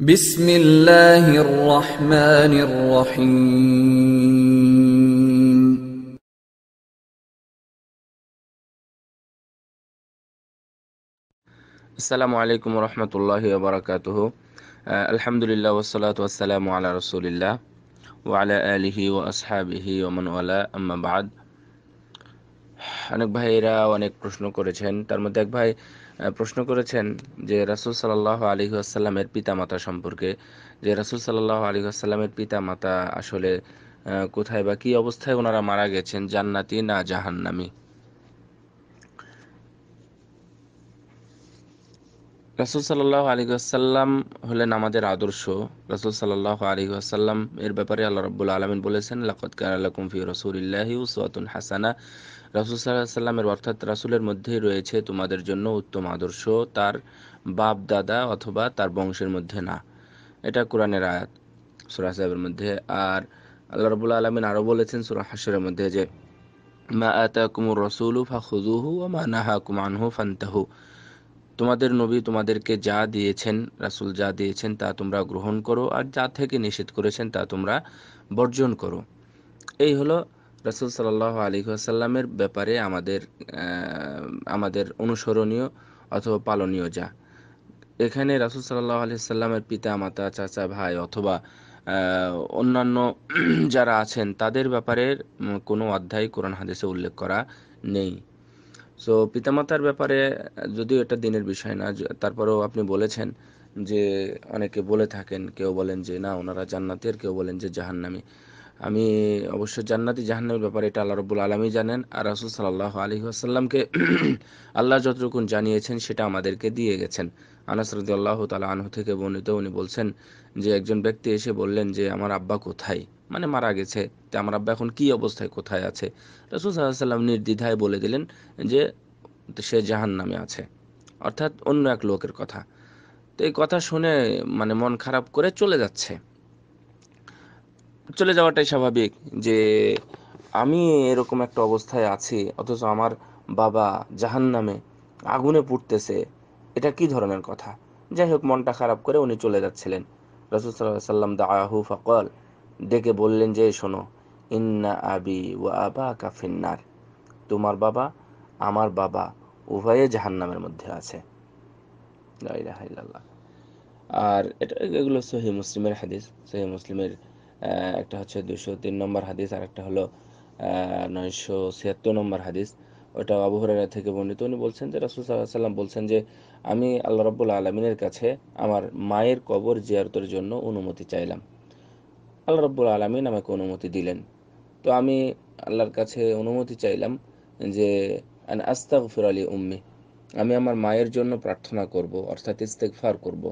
بسم الله الرحمن الرحيم السلام عليكم ورحمة الله وبركاته آه، الحمد لله والصلاة والسلام على رسول الله وعلى آله وأصحابه ومن والاه أما بعد অনেক ভাইরা অনেক প্রশ্ন করেছেন তার মধ্যে এক ভাই প্রশ্ন করেছেন যে রাসুল সাল্লাহ আলী আসাল্লামের পিতামাতা সম্পর্কে যে রাসুল সাল্লাহ আলী আসাল্লামের পিতামাতা আসলে কোথায় বা কী অবস্থায় ওনারা মারা গেছেন জান্নাতি না জাহান্নামি রাসুল সাল্লাহ আলী আসাল্লাম হলেন আমাদের আদর্শ রাসুল সাল্লাহ আলী আসাল্লাম এর ব্যাপারে আল্লাহ রব্বুল আলমিন বলেছেন লাকত কারালাকুম ফি রসুলিল্লাহি উসওয়াতুন হাসানা রাসুল সাল্লাহ সাল্লামের অর্থাৎ রাসুলের মধ্যেই রয়েছে তোমাদের জন্য উত্তম আদর্শ তার বাপ দাদা অথবা তার বংশের মধ্যে না এটা কোরআনের আয়াত সুরাহ সাহেবের মধ্যে আর আল্লাহ রবুল্লা আলমিন আরও বলেছেন সুরাহ হাসরের মধ্যে যে মা আতা কুমুর রসুল ফা খুজুহু ও মা নাহা কুমানহু ফান্তাহু তোমাদের নবী তোমাদেরকে যা দিয়েছেন রাসুল যা দিয়েছেন তা তোমরা গ্রহণ করো আর যা থেকে নিষেধ করেছেন তা তোমরা বর্জন করো এই হলো রাসুল সাল্লাহ আলী আসাল্লামের ব্যাপারে আমাদের আমাদের অনুসরণীয় অথবা পালনীয় যা এখানে রাসুল সাল্লাহ আলি সাল্লামের পিতা মাতা চাচা ভাই অথবা অন্যান্য যারা আছেন তাদের ব্যাপারে কোনো অধ্যায় কোরআন হাদিসে উল্লেখ করা নেই সো পিতামাতার ব্যাপারে যদিও এটা দিনের বিষয় না তারপরেও আপনি বলেছেন যে অনেকে বলে থাকেন কেউ বলেন যে না ওনারা জান্নাতের কেউ বলেন যে জাহান্নামী আমি অবশ্য জান্নাতি জাহান্নামের ব্যাপারে এটা আল্লাহ রব্বুল আলমী জানেন আর রাসুল সাল্লাহ আলী আসাল্লামকে আল্লাহ যতটুকু জানিয়েছেন সেটা আমাদেরকে দিয়ে গেছেন আনাস রদি আল্লাহ তালা আনহু থেকে বর্ণিত উনি বলছেন যে একজন ব্যক্তি এসে বললেন যে আমার আব্বা কোথায় মানে মারা গেছে তা আমার আব্বা এখন কি অবস্থায় কোথায় আছে রাসুল সাল্লাহ সাল্লাম নির্দ্বিধায় বলে দিলেন যে সে জাহান নামে আছে অর্থাৎ অন্য এক লোকের কথা তো এই কথা শুনে মানে মন খারাপ করে চলে যাচ্ছে চলে যাওয়াটাই স্বাভাবিক যে আমি এরকম একটা অবস্থায় আছি অথচ আমার বাবা জাহান নামে আগুনে পুড়তেছে এটা কি ধরনের কথা যাই হোক মনটা খারাপ করে উনি চলে যাচ্ছিলেন রসুল সাল্লাহ সাল্লাম দা আহু ফকল ডেকে বললেন যে শোনো ইন্না আবি ও আবা কাফিন্নার তোমার বাবা আমার বাবা উভয়ে জাহান্নামের মধ্যে আছে আর এটা এগুলো সহি মুসলিমের হাদিস সহি মুসলিমের একটা হচ্ছে দুশো তিন নম্বর হাদিস আর একটা হলো নয়শো ছিয়াত্তর নম্বর হাদিস ওটা আবু থেকে বর্ণিত উনি বলছেন যে রাসুল সাল্লাহ সাল্লাম বলছেন যে আমি আল্লাহ রব্বুল আলমিনের কাছে আমার মায়ের কবর জিয়ারতের জন্য অনুমতি চাইলাম আল্লাহ রব্বুল আলমিন আমাকে অনুমতি দিলেন তো আমি আল্লাহর কাছে অনুমতি চাইলাম যে আস্তাগফির আলী উম্মি আমি আমার মায়ের জন্য প্রার্থনা করব অর্থাৎ ইস্তেকফার করব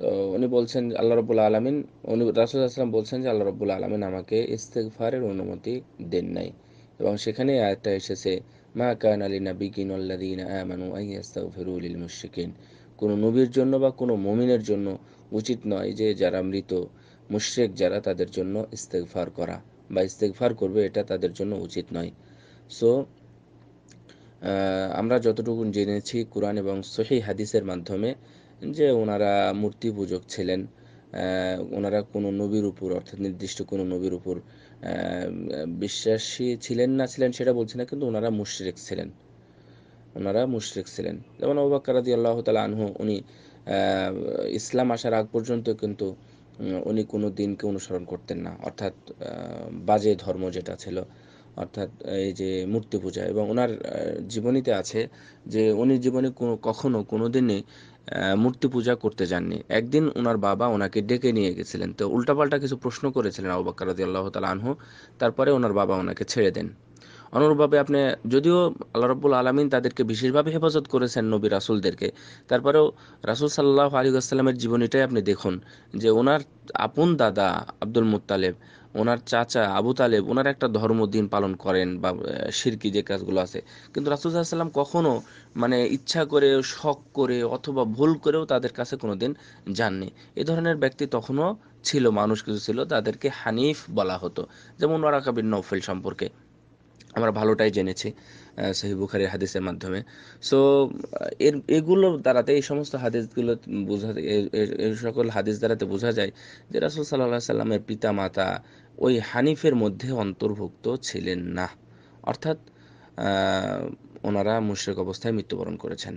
তো উনি বলছেন আল্লাহ রবুল্লা আলমিন উনি রাসুল আসলাম বলছেন যে আল্লাহ রবুল্লা আলমিন আমাকে ইস্তেকফারের অনুমতি দেন নাই এবং সেখানে আয়টা এসেছে মা কান আলী নাবিকিন আল্লাদিন আমানু আইয়াস্তাগফিরুল মুশরিকিন কোনো নবীর জন্য বা কোনো মুমিনের জন্য উচিত নয় যে যারা মৃত মুশরেক যারা তাদের জন্য ইস্তেগফার করা বা ইস্তেগফার করবে এটা তাদের জন্য উচিত নয় সো আমরা যতটুকু জেনেছি কোরআন এবং সহি হাদিসের মাধ্যমে যে ওনারা মূর্তি পূজক ছিলেন ওনারা কোনো নবীর উপর অর্থাৎ নির্দিষ্ট কোনো নবীর উপর বিশ্বাসী ছিলেন না ছিলেন সেটা বলছি না কিন্তু ওনারা মুশরিক ছিলেন ওনারা মুশরিক ছিলেন যেমন ওবাক্কারাদি আল্লাহ তালা আনহু উনি ইসলাম আসার আগ পর্যন্ত কিন্তু উনি কোনো দিনকে অনুসরণ করতেন না অর্থাৎ বাজে ধর্ম যেটা ছিল অর্থাৎ এই যে মূর্তি পূজা এবং ওনার জীবনীতে আছে যে উনি জীবনে কোনো কখনো কোনো দিনে মূর্তি পূজা করতে যাননি একদিন ওনার বাবা ওনাকে ডেকে নিয়ে গেছিলেন তো উল্টাপাল্টা কিছু প্রশ্ন করেছিলেন আবু বাক্কার রাজি আল্লাহ তালা আনহু তারপরে ওনার বাবা ওনাকে ছেড়ে দেন অনুরূপভাবে আপনি যদিও আল্লাহ রব্বুল আলমিন তাদেরকে বিশেষভাবে হেফাজত করেছেন নবী রাসুলদেরকে তারপরেও রাসুল সাল্লাহ আলী আসসালামের জীবনীটাই আপনি দেখুন যে ওনার আপন দাদা আব্দুল মুতালেব ওনার চাচা আবু তালেব ওনার একটা ধর্মদিন পালন করেন বা শিরকি যে কাজগুলো আছে কিন্তু রাসুলসাল্লাম কখনো মানে ইচ্ছা করে শখ করে অথবা ভুল করেও তাদের কাছে কোনো দিন যাননি এ ধরনের ব্যক্তি তখনও ছিল মানুষ কিছু ছিল তাদেরকে হানিফ বলা হতো যেমন ওরাকাবিন নৌফেল সম্পর্কে আমরা ভালোটাই জেনেছি সহি বুখারির হাদিসের মাধ্যমে সো এর এগুলো দ্বারাতে এই সমস্ত হাদিসগুলো বোঝা এই সকল হাদিস দ্বারাতে বোঝা যায় যে রাসুল সাল্লাহ সাল্লামের পিতা মাতা ওই হানিফের মধ্যে অন্তর্ভুক্ত ছিলেন না অর্থাৎ ওনারা মুশ্রেক অবস্থায় মৃত্যুবরণ করেছেন